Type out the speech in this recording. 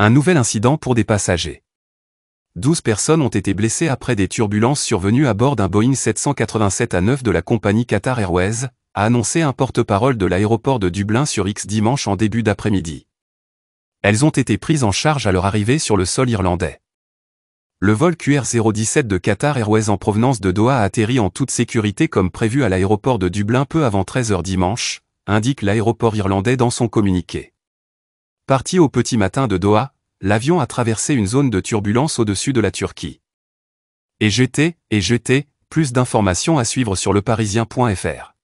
Un nouvel incident pour des passagers. 12 personnes ont été blessées après des turbulences survenues à bord d'un Boeing 787 à 9 de la compagnie Qatar Airways, a annoncé un porte-parole de l'aéroport de Dublin sur X dimanche en début d'après-midi. Elles ont été prises en charge à leur arrivée sur le sol irlandais. Le vol QR017 de Qatar Airways en provenance de Doha a atterri en toute sécurité comme prévu à l'aéroport de Dublin peu avant 13h dimanche, indique l'aéroport irlandais dans son communiqué. Parti au petit matin de Doha, l'avion a traversé une zone de turbulence au-dessus de la Turquie. Et jeté, et jeté, plus d'informations à suivre sur leparisien.fr.